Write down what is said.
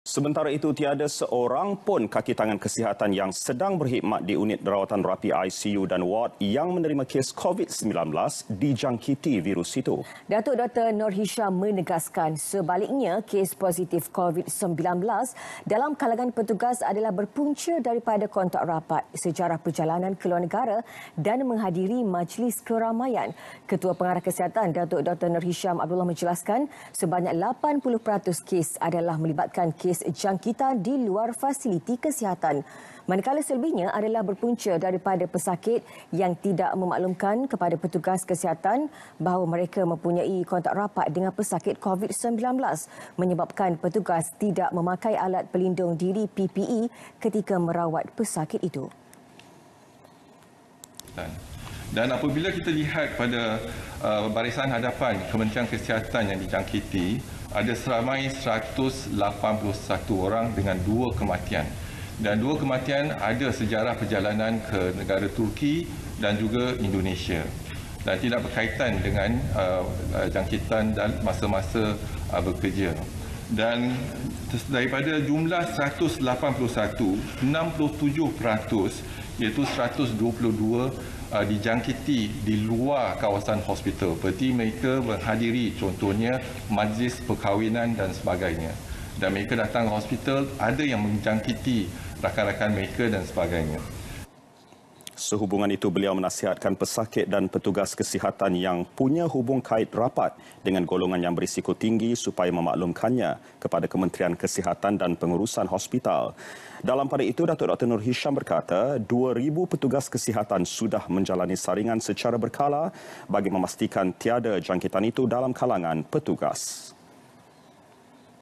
Sementara itu, tiada seorang pun kaki tangan kesihatan yang sedang berkhidmat di unit rawatan rapi ICU dan ward yang menerima kes COVID-19 dijangkiti virus itu. Datuk Dr. Nur menegaskan sebaliknya kes positif COVID-19 dalam kalangan petugas adalah berpunca daripada kontak rapat sejarah perjalanan ke luar negara dan menghadiri majlis keramaian. Ketua Pengarah Kesihatan Datuk Dr. Nur Abdullah menjelaskan sebanyak 80% kes adalah melibatkan kes kes jangkitan di luar fasiliti kesihatan. Manakala selebihnya adalah berpunca daripada pesakit yang tidak memaklumkan kepada petugas kesihatan bahawa mereka mempunyai kontak rapat dengan pesakit COVID-19 menyebabkan petugas tidak memakai alat pelindung diri PPE ketika merawat pesakit itu. Dan. Dan apabila kita lihat pada uh, barisan hadapan Kementerian Kesihatan yang dijangkiti, ada seramai 181 orang dengan dua kematian. Dan dua kematian ada sejarah perjalanan ke negara Turki dan juga Indonesia. Dan tidak berkaitan dengan uh, uh jangkitan dan masa-masa uh, bekerja. Dan daripada jumlah 181, 67% iaitu 122 uh, dijangkiti di luar kawasan hospital. Berarti mereka menghadiri contohnya majlis perkahwinan dan sebagainya. Dan mereka datang hospital, ada yang menjangkiti rakan-rakan mereka dan sebagainya. Sehubungan itu beliau menasihatkan pesakit dan petugas kesihatan yang punya hubung kait rapat dengan golongan yang berisiko tinggi supaya memaklumkannya kepada Kementerian Kesihatan dan Pengurusan Hospital. Dalam pada itu, Datuk Dr. Nur Hisham berkata, 2,000 petugas kesihatan sudah menjalani saringan secara berkala bagi memastikan tiada jangkitan itu dalam kalangan petugas.